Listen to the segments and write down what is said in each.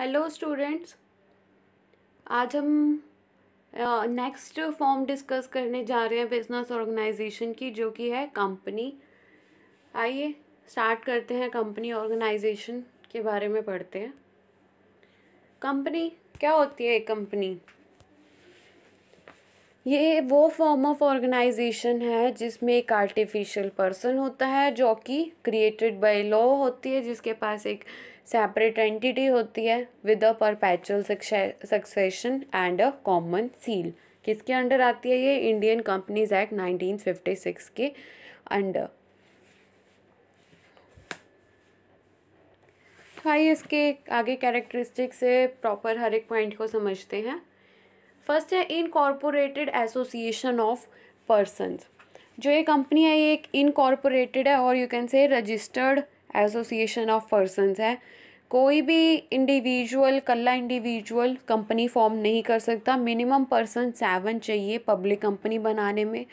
hello students आज हम next form discuss करने जा रहे हैं बिजनेस ऑर्गेनाइजेशन की जो कि है कंपनी आइए स्टार्ट करते हैं कंपनी ऑर्गेनाइजेशन के बारे में पढ़ते हैं कंपनी क्या होती है एक कंपनी ये वो फॉर्म ऑफ ऑर्गेनाइजेशन है जिसमें एक आर्टिफिशियल पर्सन होता है जो कि क्रिएटेड बाय लॉ होती है जिसके पास एक सेपरेट एंटिटी होती है with a perpetual succession and a common seal किसके अंडर आती है ये इंडियन कंपनीज एक्ट 1956 के अंडर आइए हाँ, इसके आगे कैरेक्टरिस्टिक से प्रॉपर हर एक पॉइंट को समझते हैं फर्स्ट है इनकॉर्पोरेटेड एसोसिएशन ऑफ पर्सनस जो ये कंपनी है ये एक इनकॉर्पोरेटेड है और you can say registered association of persons है कोई भी इंडिविजुअल कल्ला इंडिविजुअल कंपनी फॉर्म नहीं कर सकता मिनिमम पर्सन सेवन चाहिए पब्लिक कंपनी बनाने में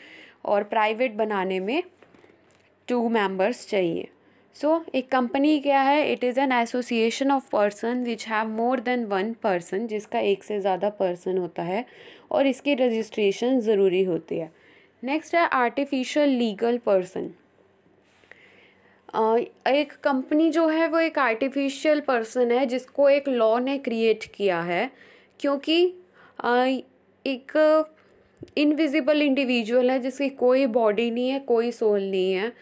और प्राइवेट बनाने में टू मेंबर्स चाहिए सो so, एक कंपनी क्या है it is an association of person which have more than one person जिसका एक से ज़्यादा पर्सन होता है और इसकी रजिस्ट्रेशन ज़रूरी होती है नेक्स्ट है आर्टिफिशियल लीगल पर्सन एक कंपनी जो है वो एक आर्टिफिशियल पर्सन है जिसको एक लॉ ने क्रिएट किया है क्योंकि एक इनविजिबल इंडिविजुअल है जिसकी कोई बॉडी नहीं है कोई सोल नहीं है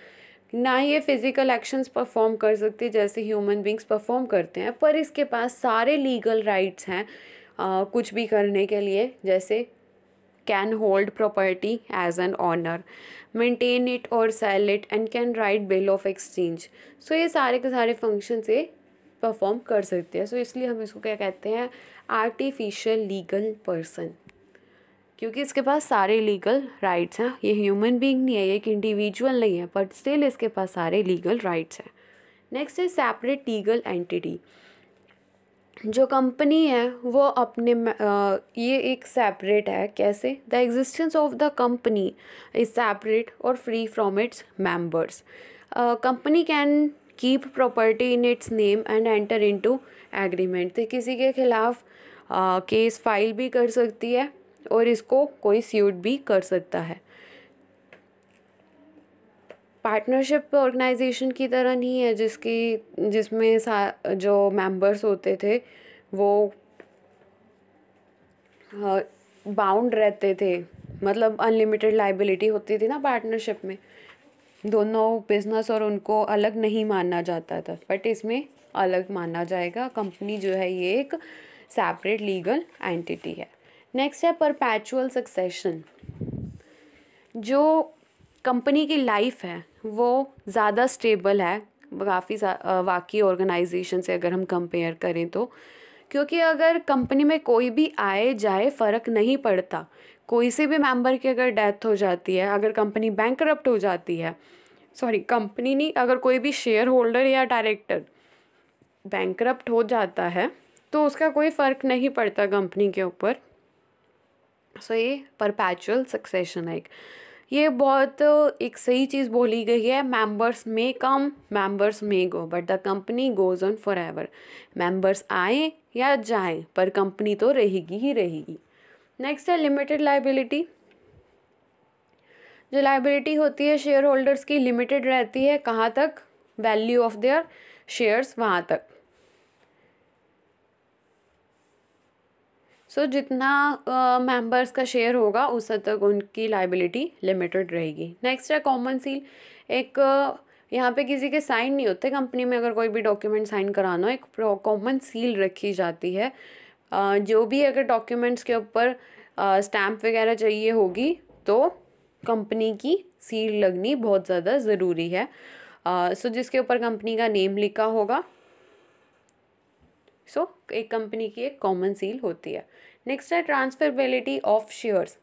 ना ही ये फिज़िकल एक्शंस परफॉर्म कर सकती जैसे ह्यूमन बींग्स परफॉर्म करते हैं पर इसके पास सारे लीगल राइट्स हैं कुछ भी करने के लिए जैसे can hold property as an owner maintain it और sell it and can write bill of exchange so ये सारे के सारे फंक्शन से परफॉर्म कर सकते हैं सो so, इसलिए हम इसको क्या कहते हैं आर्टिफिशियल लीगल पर्सन क्योंकि इसके पास सारे लीगल राइट्स हैं ये ह्यूमन बींग नहीं है ये एक इंडिविजुअल नहीं है बट स्टिल इसके पास सारे लीगल राइट्स हैं नेक्स्ट है सेपरेट लीगल एंटिटी जो कंपनी है वो अपने ये एक सेपरेट है कैसे the existence of the company is separate और free from its members company can keep property in its name and enter into agreement तो किसी के खिलाफ केस फाइल भी कर सकती है और इसको कोई स्यूट भी कर सकता है पार्टनरशिप ऑर्गेनाइजेशन की तरह नहीं है जिसकी जिसमें सा जो मेंबर्स होते थे वो बाउंड रहते थे मतलब अनलिमिटेड लाइबिलिटी होती थी ना पार्टनरशिप में दोनों बिजनेस और उनको अलग नहीं माना जाता था बट इसमें अलग माना जाएगा कंपनी जो है ये एक सेपरेट लीगल एंटिटी है नेक्स्ट है परपैचुअल सक्सेशन जो कंपनी की लाइफ है वो ज़्यादा स्टेबल है काफ़ी वाकई ऑर्गेनाइजेशन से अगर हम कंपेयर करें तो क्योंकि अगर कंपनी में कोई भी आए जाए फ़र्क नहीं पड़ता कोई से भी मेंबर की अगर डेथ हो जाती है अगर कंपनी बैंक हो जाती है सॉरी कंपनी नहीं अगर कोई भी शेयर होल्डर या डायरेक्टर बैंक हो जाता है तो उसका कोई फ़र्क नहीं पड़ता कंपनी के ऊपर सो so, ये परपैचुअल सक्सेशन है एक ये बहुत एक सही चीज़ बोली गई है members may come members may go but the company goes on forever members आए या जाए पर कंपनी तो रहेगी ही रहेगी नेक्स्ट है लिमिटेड लाइबिलिटी जो लाइबिलिटी होती है शेयर होल्डर्स की लिमिटेड रहती है कहाँ तक वैल्यू ऑफ देयर शेयर्स वहाँ तक सो so, जितना मेंबर्स uh, का शेयर होगा उस हद तक उनकी लाइबिलिटी लिमिटेड रहेगी नेक्स्ट है कॉमन सील एक uh, यहाँ पे किसी के साइन नहीं होते कंपनी में अगर कोई भी डॉक्यूमेंट साइन कराना हो एक कॉमन सील रखी जाती है uh, जो भी अगर डॉक्यूमेंट्स के ऊपर स्टैम्प वगैरह चाहिए होगी तो कंपनी की सील लगनी बहुत ज़्यादा ज़रूरी है सो so, जिसके ऊपर कंपनी का नेम लिखा होगा सो so, एक कंपनी की एक कॉमन सील होती है नेक्स्ट है ट्रांसफरबिलिटी ऑफ शेयर्स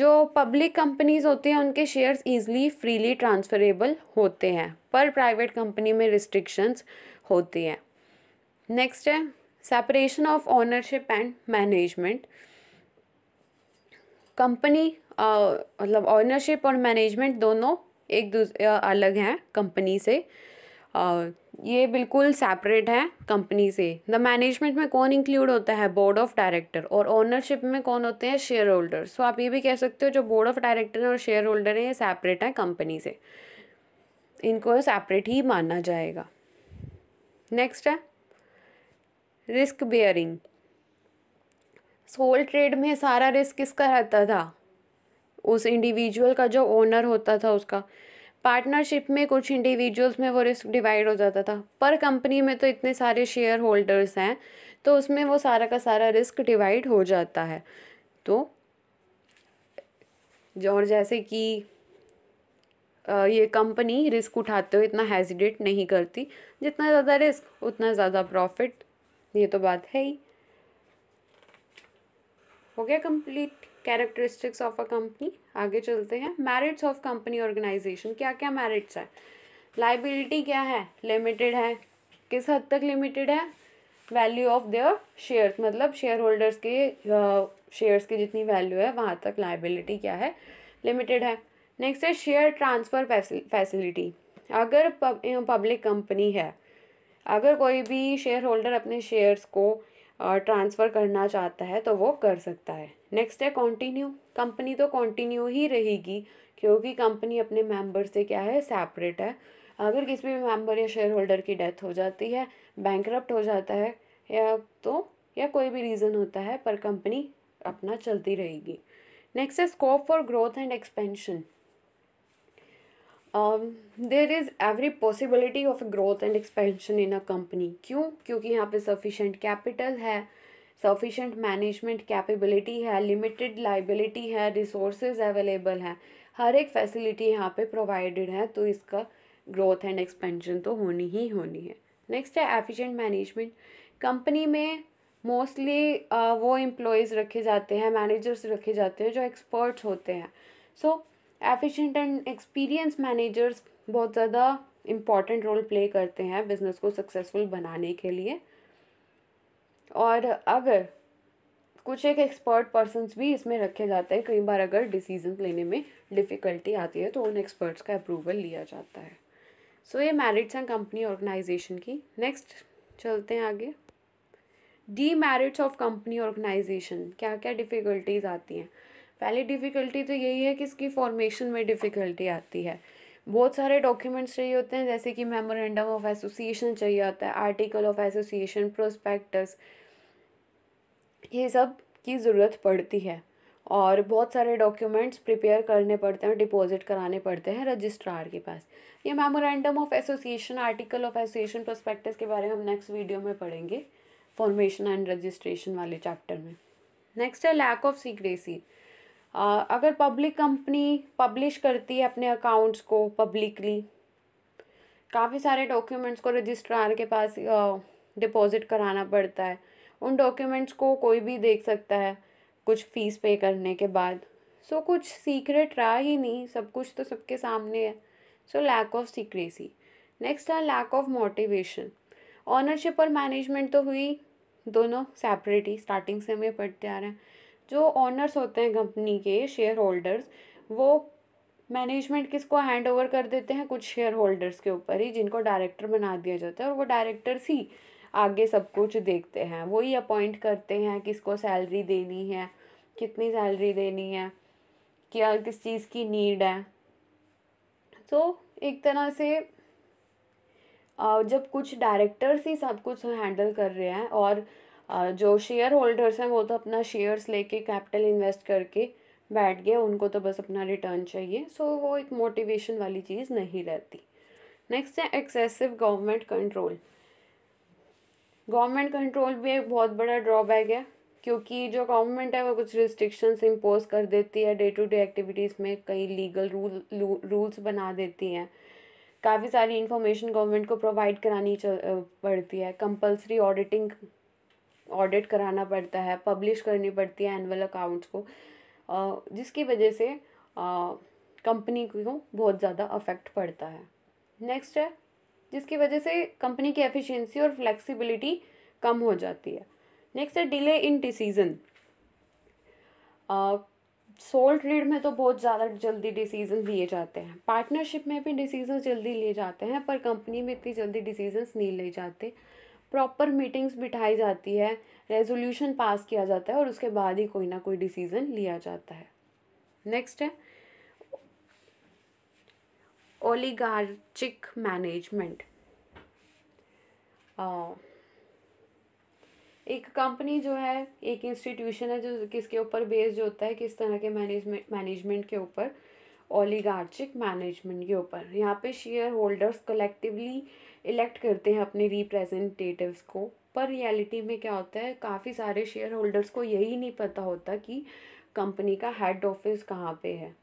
जो पब्लिक कंपनीज होती हैं उनके शेयर्स ईजिली फ्रीली ट्रांसफरेबल होते हैं पर प्राइवेट कंपनी में रिस्ट्रिक्शंस होती हैं नेक्स्ट है separation of ownership and management company मतलब ओनरशिप और मैनेजमेंट दोनों एक दूसरे अलग हैं कंपनी से ये बिल्कुल सेपरेट है कंपनी से द मैनेजमेंट में कौन इंक्लूड होता है बोर्ड ऑफ डायरेक्टर और ओनरशिप में कौन होते हैं शेयर होल्डर सो आप ये भी कह सकते हो जो बोर्ड ऑफ डायरेक्टर और शेयर होल्डर हैं ये सेपरेट हैं कंपनी से इनको सेपरेट ही माना जाएगा नेक्स्ट है रिस्क बेयरिंग सोल ट्रेड में सारा रिस्क किसका रहता था उस इंडिविजुअल का जो ओनर होता था उसका पार्टनरशिप में कुछ इंडिविजुअल्स में वो रिस्क डिवाइड हो जाता था पर कंपनी में तो इतने सारे शेयर होल्डर्स हैं तो उसमें वो सारा का सारा रिस्क डिवाइड हो जाता है तो और जैसे कि ये कंपनी रिस्क उठाते हुए इतना हेजिडेट नहीं करती जितना ज़्यादा रिस्क उतना ज़्यादा प्रॉफिट ये तो बात है ही हो गया complete characteristics of a company आगे चलते हैं मेरिट्स ऑफ कंपनी ऑर्गेनाइजेशन क्या क्या मेरिट्स है लाइबिलिटी क्या है लिमिटेड है किस हद तक लिमिटेड है वैल्यू ऑफ देयर शेयर्स मतलब शेयर होल्डर्स के शेयर्स की जितनी वैल्यू है वहाँ तक लाइबिलिटी क्या है लिमिटेड है नेक्स्ट है शेयर ट्रांसफ़र फैसिलिटी अगर पब्लिक कंपनी है अगर कोई भी शेयर होल्डर अपने शेयर्स को ट्रांसफ़र करना चाहता है तो वो कर सकता है नेक्स्ट है कॉन्टीन्यू कंपनी तो कॉन्टीन्यू ही रहेगी क्योंकि कंपनी अपने मेंबर से क्या है सेपरेट है अगर किसी भी मेंबर या शेयर होल्डर की डेथ हो जाती है बैंक हो जाता है या तो या कोई भी रीज़न होता है पर कंपनी अपना चलती रहेगी नेक्स्ट है scope for growth and expansion there is every possibility of growth and expansion in a company क्यों क्योंकि यहाँ पे सफिशेंट कैपिटल है सफिशेंट मैनेजमेंट कैपेबिलिटी है लिमिटेड लाइबिलिटी है रिसोर्सेज अवेलेबल हैं हर एक फैसिलिटी यहाँ पे प्रोवाइडेड है तो इसका ग्रोथ एंड एक्सपेंशन तो होनी ही होनी है नेक्स्ट है एफिशिएंट मैनेजमेंट कंपनी में मोस्टली uh, वो एम्प्लॉयज़ रखे जाते हैं मैनेजर्स रखे जाते हैं जो एक्सपर्ट्स होते हैं so efficient and experience managers बहुत ज़्यादा इम्पॉर्टेंट रोल प्ले करते हैं बिज़नेस को सक्सेसफुल बनाने के लिए और अगर कुछ एक एक्सपर्ट पर्सनस भी इसमें रखे जाते हैं कई बार अगर डिसीजन लेने में डिफ़िकल्टी आती है तो उन एक्सपर्ट्स का अप्रूवल लिया जाता है सो so, ये मैरिट्स एंड कंपनी ऑर्गेनाइजेशन की नेक्स्ट चलते हैं आगे demerits of company organization क्या क्या डिफ़िकल्टीज आती हैं पहली डिफ़िकल्टी तो यही है कि इसकी फॉर्मेशन में डिफ़िकल्टी आती है बहुत सारे डॉक्यूमेंट्स चाहिए होते हैं जैसे कि मेमोरेंडम ऑफ एसोसिएशन चाहिए होता है आर्टिकल ऑफ एसोसिएशन प्रोस्पेक्टस ये सब की ज़रूरत पड़ती है और बहुत सारे डॉक्यूमेंट्स प्रिपेयर करने पड़ते हैं डिपॉजिट कराने पड़ते हैं रजिस्ट्रार के पास ये memorandum of association article of association prospectus के बारे में हम नेक्स्ट वीडियो में पढ़ेंगे फॉर्मेशन एंड रजिस्ट्रेशन वाले चैप्टर में नेक्स्ट है लैक ऑफ सीक्रेसी अगर पब्लिक कंपनी पब्लिश करती है अपने अकाउंट्स को पब्लिकली काफ़ी सारे डॉक्यूमेंट्स को रजिस्ट्रार के पास डिपॉजिट कराना पड़ता है उन डॉक्यूमेंट्स को कोई भी देख सकता है कुछ फ़ीस पे करने के बाद सो so, कुछ सीक्रेट रहा ही नहीं सब कुछ तो सबके सामने है so lack of secrecy next है लैक ऑफ मोटिवेशन ऑनरशिप और मैनेजमेंट तो हुई दोनों सेपरेट ही स्टार्टिंग से हमें पढ़ते आ रहे हैं जो ऑनर्स होते हैं कंपनी के शेयर होल्डर्स वो मैनेजमेंट किसको हैंड ओवर कर देते हैं कुछ शेयर होल्डर्स के ऊपर ही जिनको डायरेक्टर बना दिया जाता है और वो डायरेक्टर्स ही आगे सब कुछ देखते हैं वही अपॉइंट करते हैं किसको सैलरी देनी है कितनी सैलरी देनी है क्या किस चीज़ की नीड है सो so, एक तरह से जब कुछ डायरेक्टर्स ही सब कुछ हैंडल कर रहे हैं और जो शेयर होल्डर्स हैं वो तो अपना शेयर्स लेके कैपिटल इन्वेस्ट करके बैठ गए उनको तो बस अपना रिटर्न चाहिए सो so, वो एक मोटिवेशन वाली चीज़ नहीं रहती नेक्स्ट है excessive government control government control भी एक बहुत बड़ा ड्रॉबैक है क्योंकि जो गवर्नमेंट है वो कुछ रिस्ट्रिक्शंस इम्पोज कर देती है डे टू डे एक्टिविटीज़ में कई लीगल रूल रूल्स बना देती हैं काफ़ी सारी इन्फॉर्मेशन गवर्नमेंट को प्रोवाइड करानी पड़ती है कंपलसरी ऑडिटिंग ऑडिट कराना पड़ता है पब्लिश करनी पड़ती है एनुअल अकाउंट्स को जिसकी वजह से कंपनी को बहुत ज़्यादा अफेक्ट पड़ता है नेक्स्ट है जिसकी वजह से कंपनी की एफिशिएंसी और फ्लेक्सिबिलिटी कम हो जाती है नेक्स्ट है डिले इन डिसीज़न सोल्ट रीड में तो बहुत ज़्यादा जल्दी डिसीजन लिए जाते हैं पार्टनरशिप में भी डिसीजन जल्दी लिए जाते हैं पर कंपनी में इतनी जल्दी डिसीजंस नहीं लिए जाते प्रॉपर मीटिंग्स बिठाई जाती है रेजोल्यूशन पास किया जाता है और उसके बाद ही कोई ना कोई डिसीज़न लिया जाता है नेक्स्ट है ओलीगार्चिक मैनेजमेंट uh, एक कंपनी जो है एक इंस्टीट्यूशन है जो किसके ऊपर बेस्ड होता है किस तरह के मैनेजमेंट मैनेजमेंट के ऊपर ओलीगार्चिक मैनेजमेंट के ऊपर यहाँ पे शेयर होल्डर्स कलेक्टिवली इलेक्ट करते हैं अपने रिप्रेजेंटेटिव्स को पर रियलिटी में क्या होता है काफ़ी सारे शेयर होल्डर्स को यही नहीं पता होता कि कंपनी का हेड ऑफिस कहाँ पे है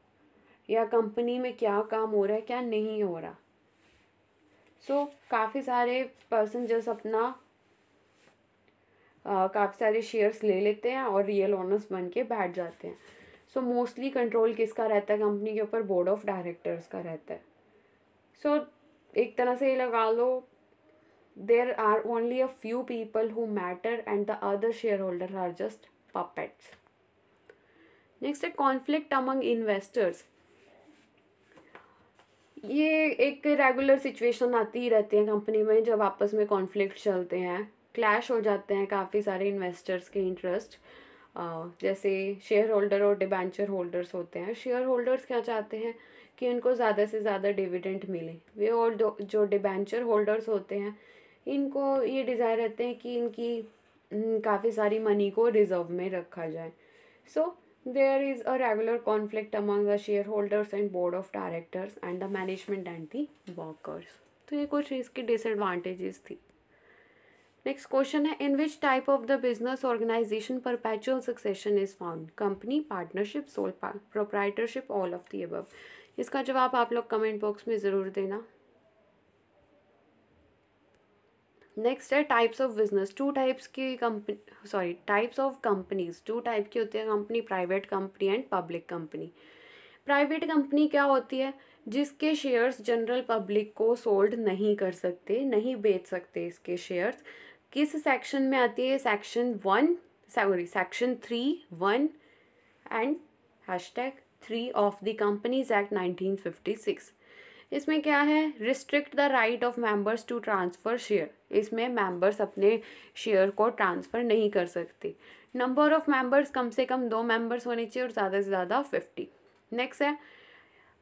या कंपनी में क्या काम हो रहा है क्या नहीं हो रहा सो so, काफ़ी सारे पर्सन जस्ट अपना काफ़ी सारे शेयर्स ले लेते हैं और रियल ओनर्स बन के बैठ जाते हैं सो मोस्टली कंट्रोल किसका रहता है कंपनी के ऊपर बोर्ड ऑफ डायरेक्टर्स का रहता है सो so, एक तरह से ये लगा लो there are only a few people who matter and the other share holder are just puppets next है कॉन्फ्लिक्ट अमंग इन्वेस्टर्स ये एक रेगुलर सिचुएशन आती ही रहती है कंपनी में जब आपस में कॉन्फ्लिक्ट चलते हैं क्लैश हो जाते हैं काफ़ी सारे इन्वेस्टर्स के इंटरेस्ट जैसे शेयर होल्डर और डिबेंचर होल्डर्स होते हैं शेयर होल्डर्स क्या चाहते हैं कि उनको ज़्यादा से ज़्यादा डिविडेंट मिले वे और जो डिबेंचर होल्डर्स होते हैं इनको ये डिज़ायर रहते हैं कि इनकी काफ़ी सारी मनी को रिज़र्व में रखा जाए सो so, there is a regular conflict among the shareholders and board of directors and the management and the workers तो ये कुछ इसकी डिसएडवांटेजेस थी नेक्स्ट क्वेश्चन है in which type of the business organization perpetual succession is found company partnership sole proprietorship all of the above इसका जवाब आप लोग कमेंट बॉक्स में ज़रूर देना नेक्स्ट है types of business two types की company sorry types of companies two type की होती है company private company and public company private company क्या होती है जिसके शेयर्स जनरल पब्लिक को सोल्ड नहीं कर सकते नहीं बेच सकते इसके शेयर्स किस सेक्शन में आती है section one sorry section three one and hashtag three of the companies act nineteen fifty six इसमें क्या है restrict the right of members to transfer share इसमें मेंबर्स अपने शेयर को ट्रांसफ़र नहीं कर सकते नंबर ऑफ़ मेंबर्स कम से कम दो मेंबर्स होने चाहिए और ज़्यादा से ज़्यादा फिफ्टी नेक्स्ट है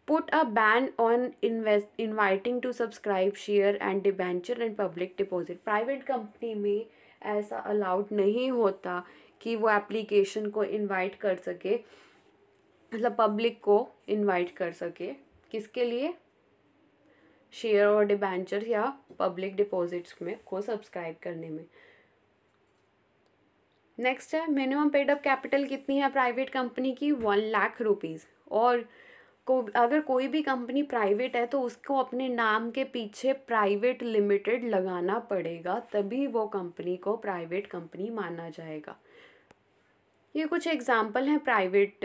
put a ban on invest inviting to subscribe share and debenture and public deposit private company में ऐसा अलाउड नहीं होता कि वो एप्लीकेशन को इन्वाइट कर सके मतलब पब्लिक को इन्वाइट कर सके किसके लिए शेयर और डिबेंचर या पब्लिक डिपॉजिट्स में को सब्सक्राइब करने में नेक्स्ट है मिनिमम पेडअप कैपिटल कितनी है प्राइवेट कंपनी की वन लाख रुपीज़ और को अगर कोई भी कंपनी प्राइवेट है तो उसको अपने नाम के पीछे प्राइवेट लिमिटेड लगाना पड़ेगा तभी वो कंपनी को प्राइवेट कंपनी माना जाएगा ये कुछ एग्जाम्पल हैं प्राइवेट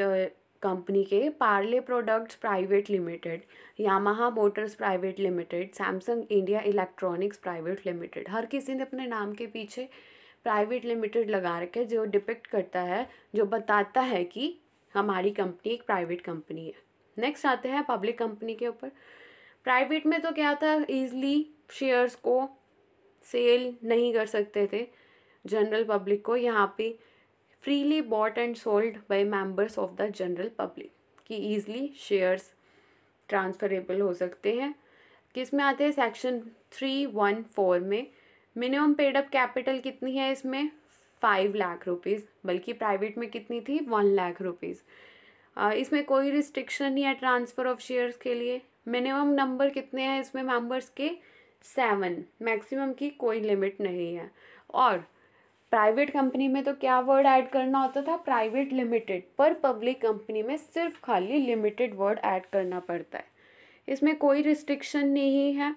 कंपनी के Parle Products Private Limited Yamaha Motors Private Limited Samsung India Electronics Private Limited हर किसी ने अपने नाम के पीछे प्राइवेट लिमिटेड लगा रखे जो डिपेक्ट करता है जो बताता है कि हमारी कंपनी एक प्राइवेट कंपनी है नेक्स्ट आते हैं पब्लिक कंपनी के ऊपर प्राइवेट में तो क्या था ईजली शेयर्स को सेल नहीं कर सकते थे जनरल पब्लिक को यहाँ पे freely bought and sold by members of the general public कि easily shares transferable हो सकते हैं किस में आते हैं सेक्शन थ्री वन फोर में मिनिमम पेड अप कैपिटल कितनी है इसमें फाइव लाख रुपीज़ बल्कि प्राइवेट में कितनी थी वन लाख रुपीज़ इसमें कोई रिस्ट्रिक्शन है ट्रांसफ़र ऑफ शेयर्स के लिए मिनिमम नंबर कितने हैं इसमें मेंबर्स के सेवन मैक्सिमम की कोई लिमिट नहीं है और प्राइवेट कंपनी में तो क्या वर्ड ऐड करना होता था प्राइवेट लिमिटेड पर पब्लिक कंपनी में सिर्फ खाली लिमिटेड वर्ड ऐड करना पड़ता है इसमें कोई रिस्ट्रिक्शन नहीं है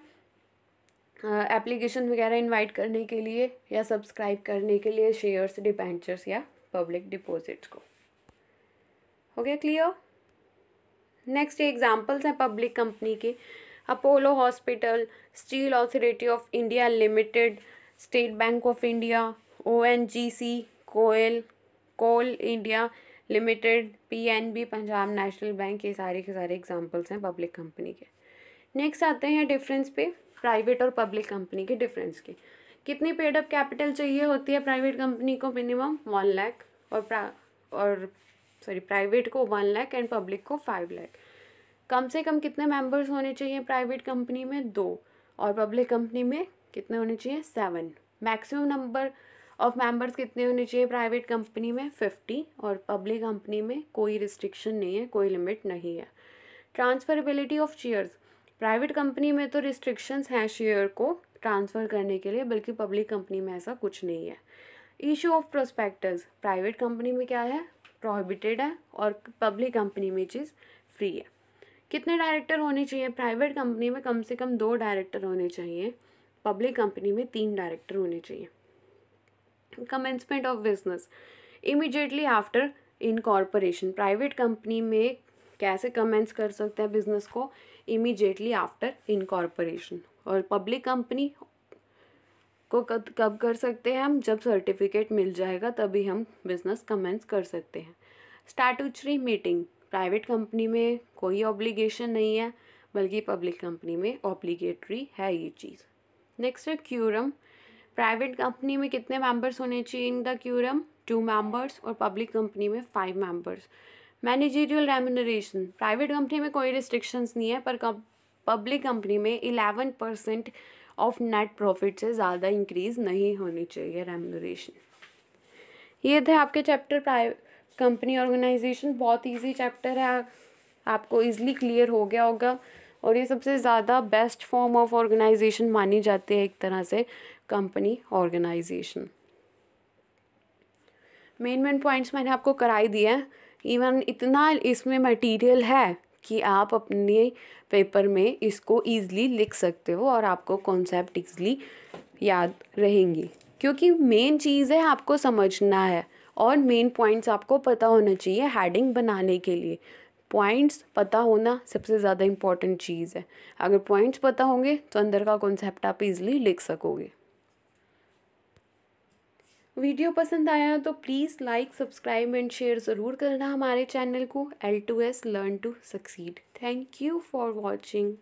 एप्लीकेशन वगैरह इनवाइट करने के लिए या सब्सक्राइब करने के लिए शेयर्स डिपेंचर्स या पब्लिक डिपॉजिट्स को हो गया क्लियर नेक्स्ट एग्जाम्पल्स हैं पब्लिक कंपनी के Apollo Hospital Steel Authority of India Limited State Bank of India O N G C कोयल Coal India Limited P N B Punjab National Bank ये सारे के सारे एग्जाम्पल्स हैं पब्लिक कंपनी के next आते हैं डिफरेंस पे प्राइवेट और पब्लिक कंपनी के डिफरेंस के कितनी पेड अप कैपिटल चाहिए होती है प्राइवेट कंपनी को मिनिमम वन लैख और और सॉरी प्राइवेट को वन लैख एंड पब्लिक को फाइव लैख कम से कम कितने मेंबर्स होने चाहिए प्राइवेट कंपनी में दो और पब्लिक कंपनी में कितने होने चाहिए seven maximum number of members कितने होने चाहिए प्राइवेट कंपनी में फिफ्टी और पब्लिक कंपनी में कोई रिस्ट्रिक्शन नहीं है कोई लिमिट नहीं है transferability of shares private company में तो रिस्ट्रिक्शंस हैं शेयर को ट्रांसफ़र करने के लिए बल्कि पब्लिक कंपनी में ऐसा कुछ नहीं है issue of prospectus private company में क्या है प्रोहिबिटेड है और पब्लिक कंपनी में चीज़ फ्री है कितने डायरेक्टर होने चाहिए प्राइवेट कंपनी में कम से कम दो डायरेक्टर होने चाहिए पब्लिक कंपनी में तीन डायरेक्टर होने चाहिए commencement of business immediately after incorporation private company में कैसे कमेंस कर सकते हैं बिजनेस को इमिजिएटली आफ्टर इनकॉर्पोरेशन और पब्लिक कंपनी को कब कब कर सकते हैं हम जब सर्टिफिकेट मिल जाएगा तभी हम बिजनेस कमेंस कर सकते हैं स्टैटूचरी मीटिंग प्राइवेट कंपनी में कोई ऑब्लिगेशन नहीं है बल्कि पब्लिक कंपनी में ऑब्लिगेटरी है ये चीज़ नेक्स्ट है क्यूरम प्राइवेट कंपनी में कितने मेंबर्स होने चाहिए in the quorum two members और पब्लिक कंपनी में five members managerial remuneration private company में कोई रिस्ट्रिक्शंस नहीं है पर पब्लिक कंपनी में eleven percent of net profit से ज़्यादा इंक्रीज़ नहीं होनी चाहिए रेम्यूनरेशन ये थे आपके चैप्टर प्राइवेट कंपनी ऑर्गेनाइजेशन बहुत ईजी चैप्टर है आपको ईजिली क्लियर हो गया होगा और ये सबसे ज़्यादा बेस्ट फॉर्म ऑफ ऑर्गेनाइजेशन मानी जाती है एक तरह से company organisation main main points मैंने आपको कराई दिए हैं इवन इतना इसमें मटेरियल है कि आप अपने पेपर में इसको ईज़िली लिख सकते हो और आपको कॉन्सेप्ट ईज़िली याद रहेंगी क्योंकि मेन चीज़ है आपको समझना है और मेन पॉइंट्स आपको पता होना चाहिए हेडिंग बनाने के लिए पॉइंट्स पता होना सबसे ज़्यादा इम्पॉर्टेंट चीज़ है अगर पॉइंट्स पता होंगे तो अंदर का कॉन्सेप्ट आप इज़िली लिख सकोगे वीडियो पसंद आया तो please like subscribe and share ज़रूर करना हमारे चैनल को L two S learn to succeed thank you for watching